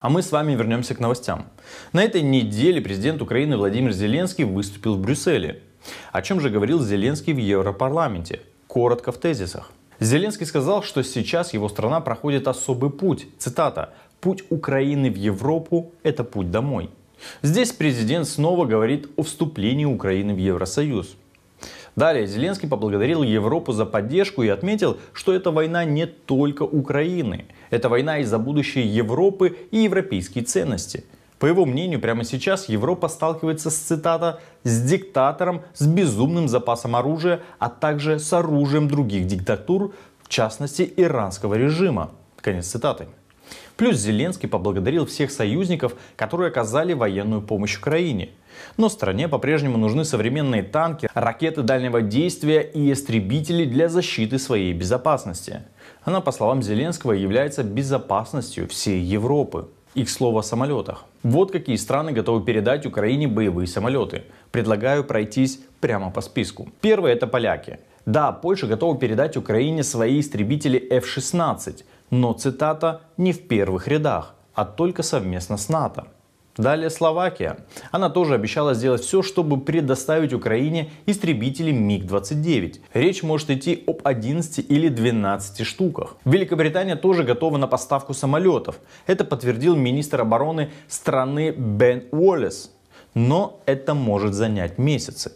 А мы с вами вернемся к новостям. На этой неделе президент Украины Владимир Зеленский выступил в Брюсселе. О чем же говорил Зеленский в Европарламенте? Коротко в тезисах. Зеленский сказал, что сейчас его страна проходит особый путь. Цитата. «Путь Украины в Европу – это путь домой». Здесь президент снова говорит о вступлении Украины в Евросоюз. Далее Зеленский поблагодарил Европу за поддержку и отметил, что эта война не только Украины. Это война из-за будущей Европы и европейские ценности. По его мнению, прямо сейчас Европа сталкивается с, цитата, «с диктатором, с безумным запасом оружия, а также с оружием других диктатур, в частности иранского режима». Конец цитаты. Плюс Зеленский поблагодарил всех союзников, которые оказали военную помощь Украине. Но стране по-прежнему нужны современные танки, ракеты дальнего действия и истребители для защиты своей безопасности. Она, по словам Зеленского, является безопасностью всей Европы. И к слову о самолетах. Вот какие страны готовы передать Украине боевые самолеты. Предлагаю пройтись прямо по списку. Первое это поляки. Да, Польша готова передать Украине свои истребители F-16, но, цитата, не в первых рядах, а только совместно с НАТО. Далее Словакия. Она тоже обещала сделать все, чтобы предоставить Украине истребители МиГ-29. Речь может идти об 11 или 12 штуках. Великобритания тоже готова на поставку самолетов. Это подтвердил министр обороны страны Бен Уоллес. Но это может занять месяцы.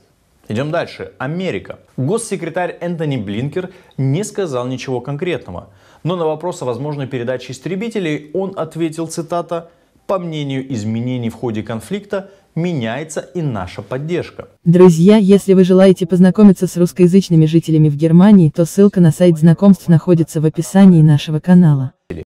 Идем дальше. Америка. Госсекретарь Энтони Блинкер не сказал ничего конкретного. Но на вопрос о возможной передаче истребителей он ответил, цитата, по мнению изменений в ходе конфликта, меняется и наша поддержка. Друзья, если вы желаете познакомиться с русскоязычными жителями в Германии, то ссылка на сайт знакомств находится в описании нашего канала.